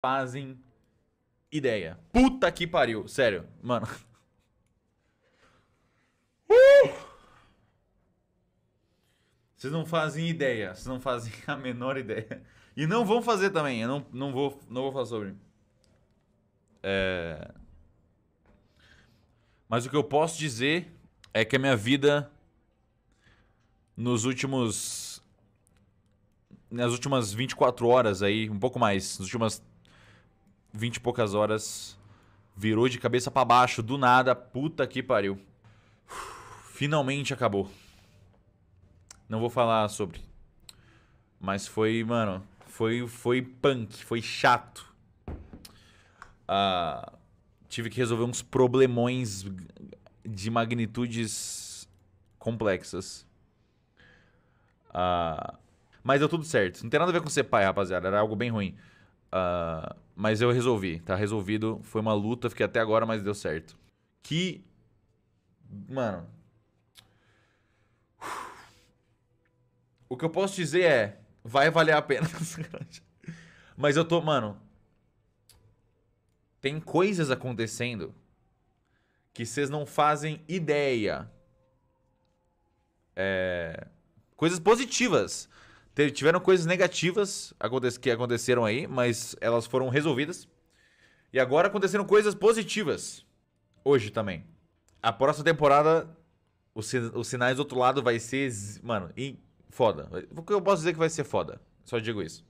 fazem ideia. Puta que pariu, sério, mano. Uh! Vocês não fazem ideia, vocês não fazem a menor ideia. E não vão fazer também, eu não, não, vou, não vou falar sobre. É... Mas o que eu posso dizer é que a minha vida nos últimos. Nas últimas 24 horas aí, um pouco mais, nas últimas 20 e poucas horas, virou de cabeça para baixo, do nada, puta que pariu. Finalmente acabou. Não vou falar sobre. Mas foi, mano, foi, foi punk, foi chato. Ah, tive que resolver uns problemões de magnitudes complexas. Ah, mas deu tudo certo. Não tem nada a ver com ser pai, rapaziada. Era algo bem ruim. Uh, mas eu resolvi, tá resolvido. Foi uma luta, fiquei até agora, mas deu certo. Que. Mano. O que eu posso dizer é. Vai valer a pena. mas eu tô. Mano. Tem coisas acontecendo que vocês não fazem ideia. É, coisas positivas. Teve, tiveram coisas negativas que aconteceram aí, mas elas foram resolvidas. E agora aconteceram coisas positivas. Hoje também. A próxima temporada, os, os sinais do outro lado vai ser. Mano, e foda. O que eu posso dizer que vai ser foda? Só digo isso.